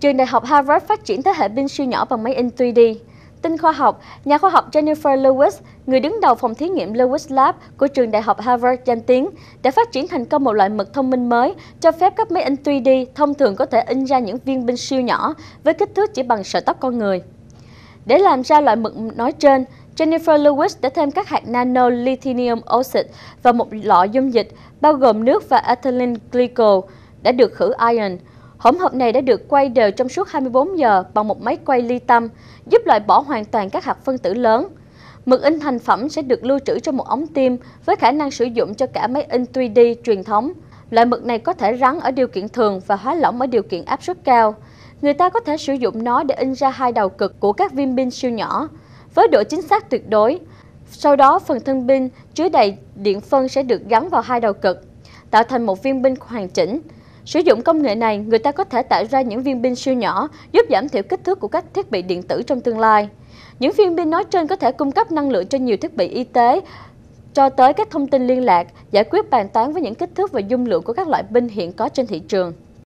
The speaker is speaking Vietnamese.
Trường Đại học Harvard phát triển thế hệ pin siêu nhỏ bằng máy in 3D. Tin khoa học, nhà khoa học Jennifer Lewis, người đứng đầu phòng thí nghiệm Lewis Lab của trường Đại học Harvard danh tiếng, đã phát triển thành công một loại mực thông minh mới cho phép các máy in 3D thông thường có thể in ra những viên pin siêu nhỏ với kích thước chỉ bằng sợi tóc con người. Để làm ra loại mực nói trên, Jennifer Lewis đã thêm các hạt nano lithium oxide và một lọ dung dịch bao gồm nước và ethylene glycol đã được khử ion, Hỗn hợp này đã được quay đều trong suốt 24 giờ bằng một máy quay ly tâm, giúp loại bỏ hoàn toàn các hạt phân tử lớn. Mực in thành phẩm sẽ được lưu trữ trong một ống tiêm với khả năng sử dụng cho cả máy in 3D truyền thống. Loại mực này có thể rắn ở điều kiện thường và hóa lỏng ở điều kiện áp suất cao. Người ta có thể sử dụng nó để in ra hai đầu cực của các viên pin siêu nhỏ, với độ chính xác tuyệt đối. Sau đó, phần thân pin chứa đầy điện phân sẽ được gắn vào hai đầu cực, tạo thành một viên pin hoàn chỉnh. Sử dụng công nghệ này, người ta có thể tạo ra những viên pin siêu nhỏ, giúp giảm thiểu kích thước của các thiết bị điện tử trong tương lai. Những viên pin nói trên có thể cung cấp năng lượng cho nhiều thiết bị y tế, cho tới các thông tin liên lạc, giải quyết bàn toán với những kích thước và dung lượng của các loại pin hiện có trên thị trường.